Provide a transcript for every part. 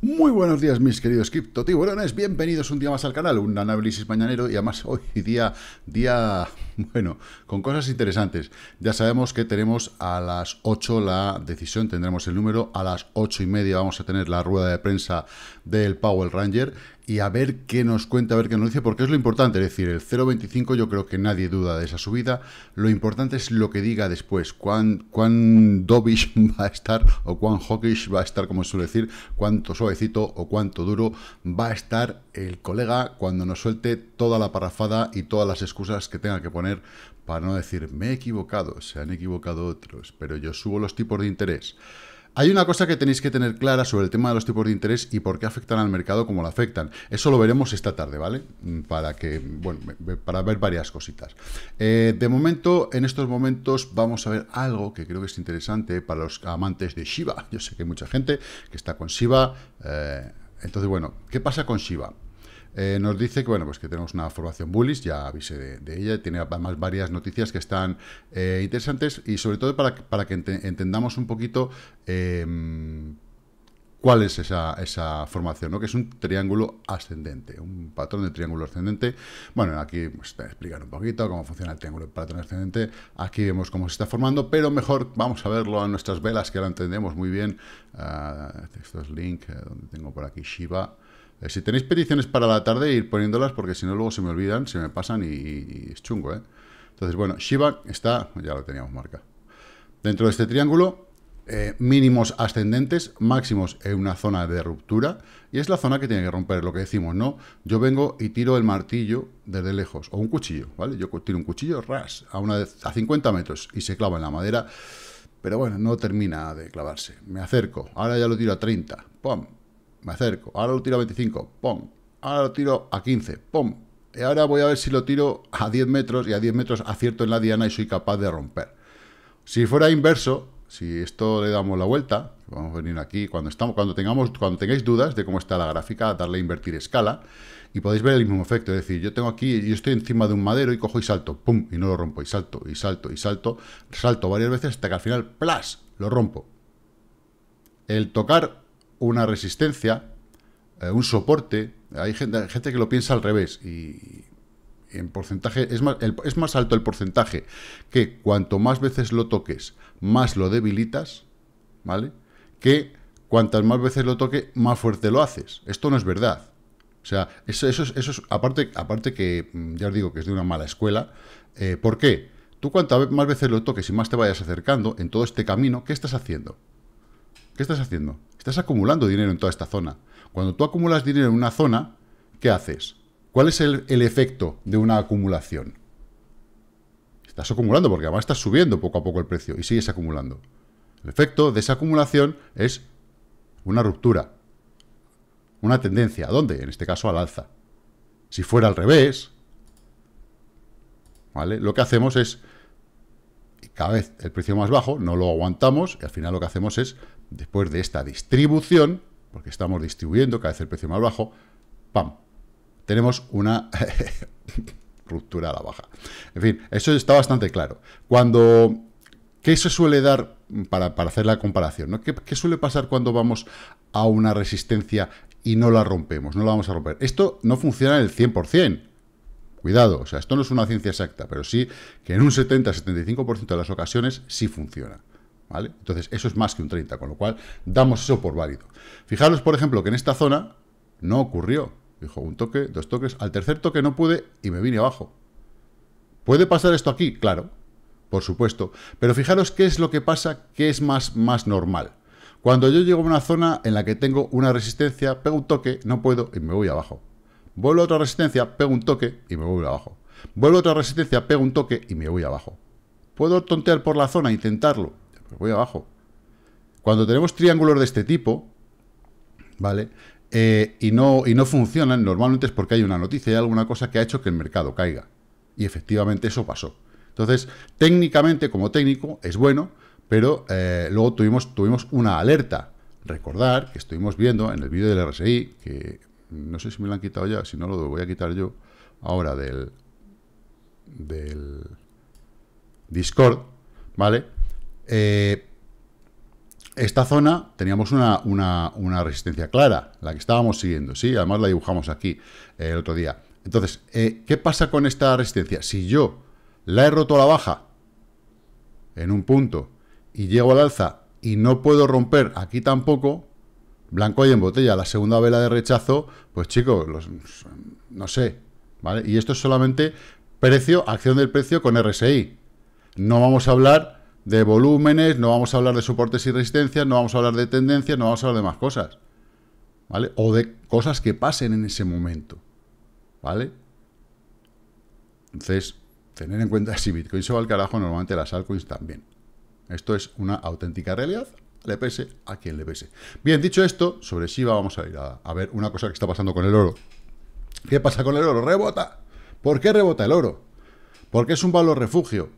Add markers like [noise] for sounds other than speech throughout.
Muy buenos días mis queridos criptotiburones, bienvenidos un día más al canal, un análisis mañanero y además hoy día, día, bueno, con cosas interesantes. Ya sabemos que tenemos a las 8 la decisión, tendremos el número, a las 8 y media vamos a tener la rueda de prensa del Power Ranger y a ver qué nos cuenta, a ver qué nos dice, porque es lo importante, es decir, el 0,25 yo creo que nadie duda de esa subida, lo importante es lo que diga después, cuán, cuán [laughs] va a estar o cuán hawkish va a estar, como suele decir, cuánto suavecito o cuánto duro va a estar el colega cuando nos suelte toda la parrafada y todas las excusas que tenga que poner para no decir, me he equivocado, se han equivocado otros, pero yo subo los tipos de interés. Hay una cosa que tenéis que tener clara sobre el tema de los tipos de interés y por qué afectan al mercado como lo afectan. Eso lo veremos esta tarde, ¿vale? Mm, para que, bueno, para ver varias cositas. Eh, de momento, en estos momentos, vamos a ver algo que creo que es interesante para los amantes de Shiba. Yo sé que hay mucha gente que está con Shiba. Eh, entonces, bueno, ¿qué pasa con Shiba? Eh, nos dice que, bueno, pues que tenemos una formación bullish, ya avisé de, ella, tiene además varias noticias que están eh, interesantes y sobre todo para, para que entendamos un poquito em, cuál es esa, formación, ¿no? que es un triángulo ascendente, un patrón de triángulo ascendente. Bueno, aquí pues, te explicar un poquito cómo funciona el triángulo de patrón ascendente. Aquí vemos cómo se está formando, pero mejor vamos a verlo a nuestras velas, que ahora entendemos muy bien. Ah, esto es Link, eh, donde tengo por aquí Shiva. Eh, si tenéis peticiones para la tarde, ir poniéndolas porque si no luego se me olvidan, se me pasan y, es chungo, ¿eh? Entonces, bueno, Shiba está, ya lo teníamos marca. Dentro de este triángulo, eh, mínimos ascendentes, máximos en una zona de ruptura, y es la zona que tiene que romper, lo que decimos, ¿no? Yo vengo y tiro el martillo desde lejos, o un cuchillo, ¿vale? Yo tiro un cuchillo, ras, a, una a 50 metros, y se clava en la madera, pero bueno, no termina de clavarse. Me acerco, ahora ya lo tiro a 30, ¡pum! me acerco, ahora lo tiro a 25, pum, ahora lo tiro a 15, pum, y ahora voy a ver si lo tiro a 10 metros y a 10 metros acierto en la diana y soy capaz de romper. Si fuera inverso, si esto le damos la vuelta, vamos a venir aquí, cuando, estamos, cuando, tengamos, cuando tengáis dudas de cómo está la gráfica, darle a invertir escala, y podéis ver el mismo efecto, es decir, yo tengo aquí, yo estoy encima de un madero y cojo y salto, pum, y no lo rompo, y salto, y salto, y salto, salto varias veces hasta que al final, plas, lo rompo. El tocar una resistencia, eh, un soporte. Hay gente, gente, que lo piensa al revés y, en porcentaje es más, alto el porcentaje que cuanto más veces lo toques, más lo debilitas, ¿vale? Que cuantas más veces lo toque, más fuerte lo haces. Esto no es verdad. O sea, eso, eso, eso es, aparte, aparte que mm, ya os digo que es de una mala escuela. Eh, ¿Por qué? Tú cuantas más veces lo toques y más te vayas acercando en todo este camino, ¿qué estás haciendo? ¿Qué estás haciendo? Estás acumulando dinero en toda esta zona. Cuando tú acumulas dinero en una zona, ¿qué haces? ¿Cuál es el, efecto de una acumulación? Estás acumulando porque además estás subiendo poco a poco el precio y sigues acumulando. El efecto de esa acumulación es una ruptura, una tendencia. ¿A dónde? En este caso al alza. Si fuera al revés, ¿vale? Lo que hacemos es, cada vez el precio más bajo, no lo aguantamos y al final lo que hacemos es después de esta distribución, porque estamos distribuyendo cada vez el precio más bajo, ¡pam! Tenemos una [laughs] ruptura a la baja. En fin, eso está bastante claro. Cuando... ¿Qué se suele dar para, hacer la comparación? ¿no? ¿Qué, suele pasar cuando vamos a una resistencia y no la rompemos, no la vamos a romper. Esto no funciona en el 100%. Cuidado, o sea, esto no es una ciencia exacta, pero sí que en un 70-75% de las ocasiones sí funciona. Entonces, eso es más que un 30, con lo cual damos eso por válido. Fijaros, por ejemplo, que en esta zona no ocurrió. Dijo un toque, dos toques, al tercer toque no pude y me vine abajo. ¿Puede pasar esto aquí? Claro, por supuesto. Pero fijaros qué es lo que pasa, qué es más, más normal. Cuando yo llego a una zona en la que tengo una resistencia, pego un toque, no puedo y me voy abajo. Vuelvo a otra resistencia, pego un toque y me voy abajo. Vuelvo a otra resistencia, pego un toque y me voy abajo. ¿Puedo tontear por la zona, intentarlo? voy abajo. Cuando tenemos triángulos de este tipo, ¿vale? Eh, y, no, y no funcionan, normalmente es porque hay una noticia, y alguna cosa que ha hecho que el mercado caiga. Y efectivamente eso pasó. Entonces, técnicamente, como técnico, es bueno, pero eh, luego tuvimos, tuvimos una alerta. Recordar que estuvimos viendo en el vídeo del RSI, que no sé si me lo han quitado ya, si no lo voy a quitar yo ahora del, del Discord, ¿vale? Eh, esta zona teníamos una, resistencia clara, la que estábamos siguiendo, ¿sí? Además la dibujamos aquí eh, el otro día. Entonces, eh, ¿qué pasa con esta resistencia? Si yo la he roto a la baja en un punto y llego al alza y no puedo romper aquí tampoco, blanco y en botella, la segunda vela de rechazo, pues chicos, no sé, ¿vale? Y esto es solamente precio, acción del precio con RSI. No vamos a hablar de volúmenes, no vamos a hablar de soportes y resistencias, no vamos a hablar de tendencias, no vamos a hablar de más cosas. ¿Vale? O de cosas que pasen en ese momento. ¿Vale? Entonces, tener en cuenta [laughs] si Bitcoin se va al carajo, normalmente las altcoins también. Esto es una auténtica realidad. Le pese a quien le pese. Bien, dicho esto, sobre Shiba vamos a ir a, a ver una cosa que está pasando con el oro. ¿Qué pasa con el oro? Rebota. ¿Por qué rebota el oro? Porque es un valor refugio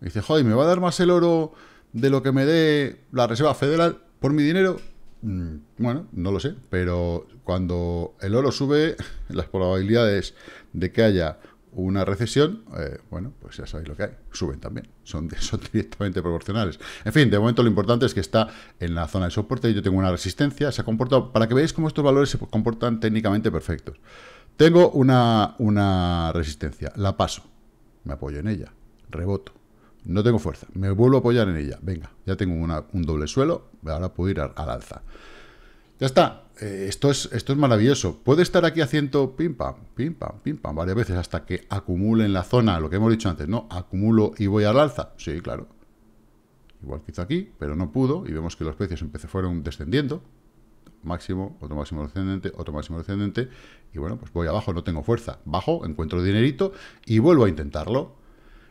dice, joder, ¿me va a dar más el oro de lo que me dé la Reserva Federal por mi dinero? Mm, bueno, no lo sé, pero cuando el oro sube, [laughs] las probabilidades de que haya una recesión, eh, bueno, pues ya sabéis lo que hay, suben también, [laughs] son, directamente proporcionales. En fin, de momento lo importante es que está en la zona de soporte, yo tengo una resistencia, se ha comportado, para que veáis cómo estos valores se comportan técnicamente perfectos. Tengo una, una resistencia, la paso, me apoyo en ella, reboto, no tengo fuerza, me vuelvo a apoyar en ella, venga, ya tengo un doble suelo, ahora puedo ir al alza. Ya está, eh, esto, es, maravilloso. Puede estar aquí haciendo pim pam, pim pam, pim pam, varias veces hasta que acumule en la zona, lo que hemos dicho antes, ¿no? Acumulo y voy al alza. Sí, claro. Igual que hizo aquí, pero no pudo, y vemos que los precios fueron descendiendo. Máximo, otro máximo descendente, otro máximo descendente, y bueno, pues voy abajo, no tengo fuerza. Bajo, encuentro dinerito y vuelvo a intentarlo.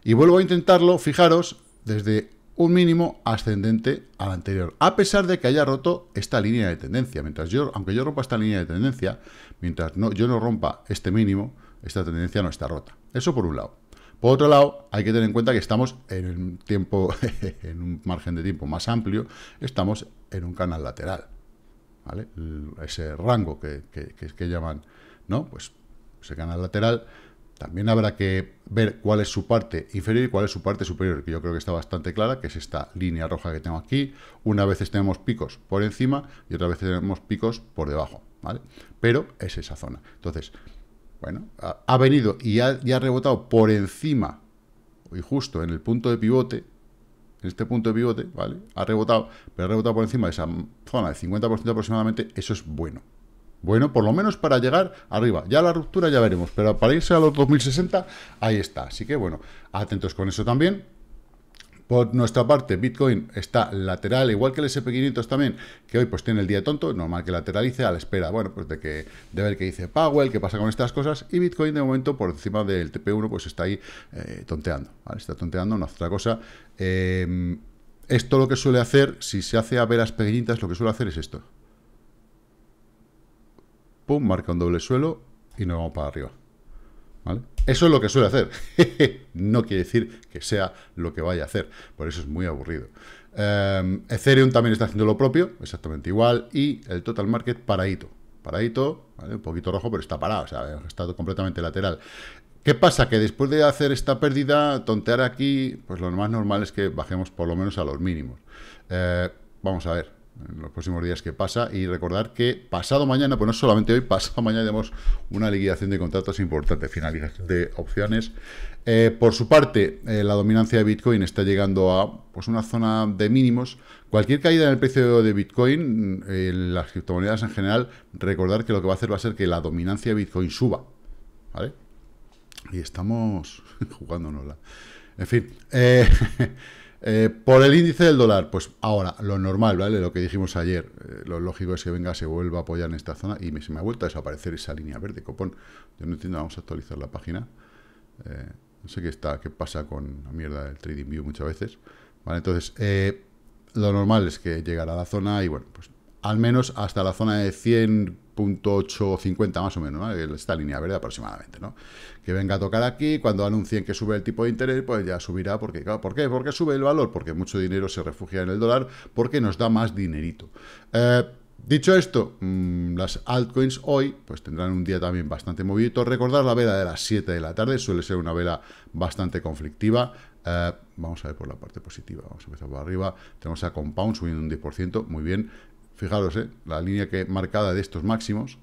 Y vuelvo a intentarlo, fijaros, desde un mínimo ascendente al anterior, a pesar de que haya roto esta línea de tendencia. Mientras yo, aunque yo rompa esta línea de tendencia, mientras no, yo no rompa este mínimo, esta tendencia no está rota. Eso por un lado. Por otro lado, hay que tener en cuenta que estamos en un tiempo, [laughs] en un margen de tiempo más amplio, estamos en un canal lateral. Ese rango que, que, que llaman, ¿no? Pues ese canal lateral también habrá que ver cuál es su parte inferior y cuál es su parte superior, que yo creo que está bastante clara, que es esta línea roja que tengo aquí. Una vez tenemos picos por encima y otra vez tenemos picos por debajo, ¿vale? Pero es esa zona. Entonces, bueno, ha, venido y ha, ha rebotado por encima y justo en el punto de pivote, en este punto de pivote, ¿vale? Ha rebotado, pero ha rebotado por encima de esa zona de 50% aproximadamente, eso es bueno, bueno, por lo menos para llegar arriba. Ya la ruptura ya veremos, pero para irse a los 2060, ahí está. Así que bueno, atentos con eso también. Por nuestra parte, Bitcoin está lateral, igual que el SP500 también, que hoy pues tiene el día tonto, normal que lateralice a la espera, bueno, pues de que de ver qué dice Powell, qué pasa con estas cosas, y Bitcoin de momento por encima del TP1 pues está ahí eh, tonteando, Está tonteando, no otra cosa. Eh, esto lo que suele hacer, si se hace a veras pequeñitas, lo que suele hacer es esto, pum, marca un doble suelo y nos vamos para arriba. Eso es lo que suele hacer. [laughs] no quiere decir que sea lo que vaya a hacer. Por eso es muy aburrido. Em, Ethereum también está haciendo lo propio, exactamente igual. Y el Total Market paradito. Paradito, un poquito rojo, pero está parado. O sea, está completamente lateral. ¿Qué pasa? Que después de hacer esta pérdida, tontear aquí, pues lo más normal es que bajemos por lo menos a los mínimos. Eh, vamos a ver en los próximos días que pasa. Y recordar que pasado mañana, pues no solamente hoy, pasado mañana tenemos una liquidación de contratos importante, finalización de opciones. Eh, por su parte, eh, la dominancia de Bitcoin está llegando a pues, una zona de mínimos. Cualquier caída en el precio de Bitcoin, mm, en eh, las criptomonedas en general, recordar que lo que va a hacer va a ser que la dominancia de Bitcoin suba. ¿Vale? Y estamos [laughs] la En fin. [laughs] Eh, por el índice del dólar, pues ahora, lo normal, ¿vale? Lo que dijimos ayer, eh, lo lógico es que venga, se vuelva a apoyar en esta zona y me, se me ha vuelto a desaparecer esa línea verde, copón. Yo no entiendo, vamos a actualizar la página. Eh, no sé qué está, qué pasa con la mierda del View muchas veces. Vale, entonces, lo normal es que llegará a la zona y bueno, pues al menos hasta la zona de 100.850 más o menos, esta línea verde aproximadamente, ¿no? Que venga a tocar aquí, cuando anuncien que sube el tipo de interés, pues ya subirá, porque, ¿por qué? Porque sube el valor, porque mucho dinero se refugia en el dólar, porque nos da más dinerito. Eh, dicho esto, mm, las altcoins hoy pues tendrán un día también bastante movido. Recordar la vela de las 7 de la tarde, suele ser una vela bastante conflictiva. Eh, vamos a ver por la parte positiva, vamos a empezar por arriba. Tenemos a Compound subiendo un 10%, muy bien. Fijaros, ¿eh? la línea que marcada de estos máximos.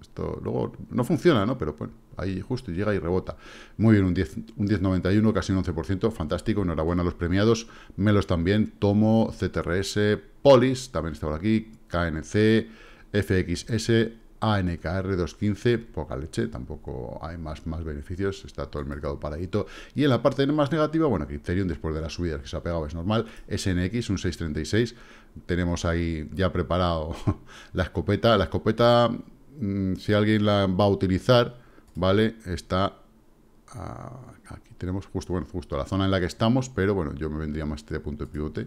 Esto luego no funciona, ¿no? Pero bueno, ahí justo llega y rebota. Muy bien, un 10.91, un casi un 11%, fantástico, enhorabuena a los premiados. Melos también, Tomo, CTRS, Polis, también está por aquí, KNC, FXS, ANKR215, poca leche, tampoco hay más, más beneficios, está todo el mercado paradito. Y en la parte más negativa, bueno, Criterion, después de las subidas que se ha pegado, es normal, SNX, un 636, tenemos ahí ya preparado [laughs] la escopeta. La escopeta, mm, si alguien la va a utilizar, ¿vale? Está ah, aquí tenemos justo, bueno, justo la zona en la que estamos, pero bueno, yo me vendría más este punto de pivote,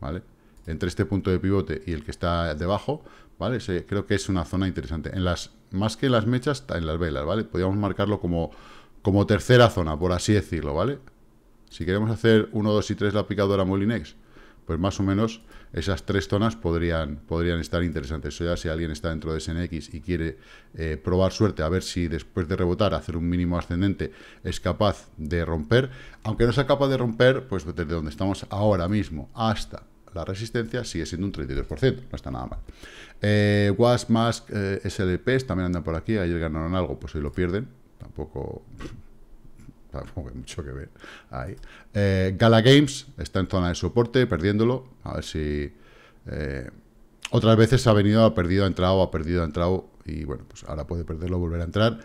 ¿vale? entre este punto de pivote y el que está debajo, ¿vale? creo que es una zona interesante. En las, más que en las mechas, en las velas, ¿vale? Podríamos marcarlo como, como tercera zona, por así decirlo, ¿vale? Si queremos hacer 1, 2 y 3 la picadora Molinex, pues más o menos esas tres zonas podrían, podrían estar interesantes. O ya si alguien está dentro de SNX y quiere eh, probar suerte, a ver si después de rebotar, hacer un mínimo ascendente, es capaz de romper. Aunque no sea capaz de romper, pues desde donde estamos ahora mismo hasta la resistencia sigue siendo un 32%, no está nada mal. Eh, SLPs eh, también andan por aquí, ayer ganaron algo, pues hoy lo pierden, tampoco... [laughs] Tampoco hay mucho que ver ahí. Eh, Gala Games está en zona de soporte, perdiéndolo. A ver si... Eh, otras veces ha venido, ha perdido, ha entrado, ha perdido, ha entrado. Y bueno, pues ahora puede perderlo, volver a entrar.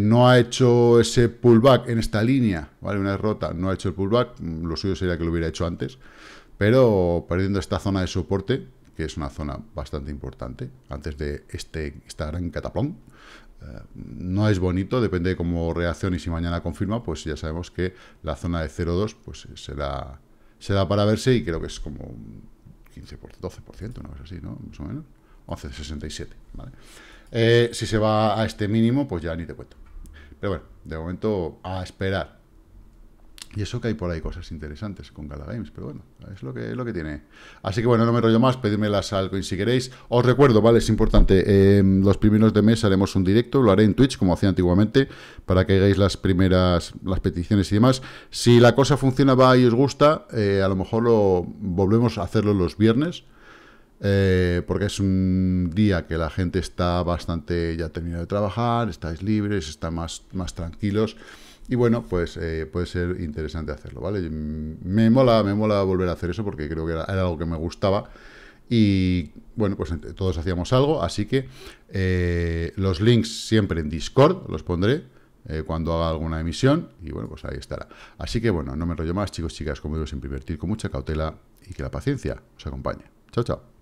no ha hecho ese pullback en esta línea, ¿vale? Una derrota, no ha hecho el pullback, lo suyo sería que lo hubiera hecho antes, pero perdiendo esta zona de soporte, que es una zona bastante importante, antes de este, en gran cataplón, eh, no es bonito, depende de cómo reaccione y si mañana confirma, pues ya sabemos que la zona de 0,2 pues será, eh, será para verse y creo que es como 15%, 12%, una cosa así, ¿no? Más o menos. 11,67, eh, si se va a este mínimo, pues ya ni te cuento. Pero bueno, de momento a esperar. Y eso que hay por ahí cosas interesantes con Galagames Games, pero bueno, es lo que, lo que tiene. Así que bueno, no me rollo más, pedidme las y si queréis. Os recuerdo, ¿vale? Es importante, em, los primeros de mes haremos un directo, lo haré en Twitch, como hacía antiguamente, para que hagáis las primeras, las peticiones y demás. Si la cosa funciona, va y os gusta, eh, a lo mejor lo volvemos a hacerlo los viernes, eh, porque es un día que la gente está bastante ya terminado de trabajar, estáis libres, está más, más tranquilos. Y bueno, pues eh, puede ser interesante hacerlo, ¿vale? Me mola, me mola volver a hacer eso porque creo que era, algo que me gustaba. Y bueno, pues todos hacíamos algo, así que eh, los links siempre en Discord los pondré eh, cuando haga alguna emisión. Y bueno, pues ahí estará. Así que bueno, no me enrollo más, chicos, chicas, como digo, siempre invertir con mucha cautela y que la paciencia os acompañe. Chao, chao.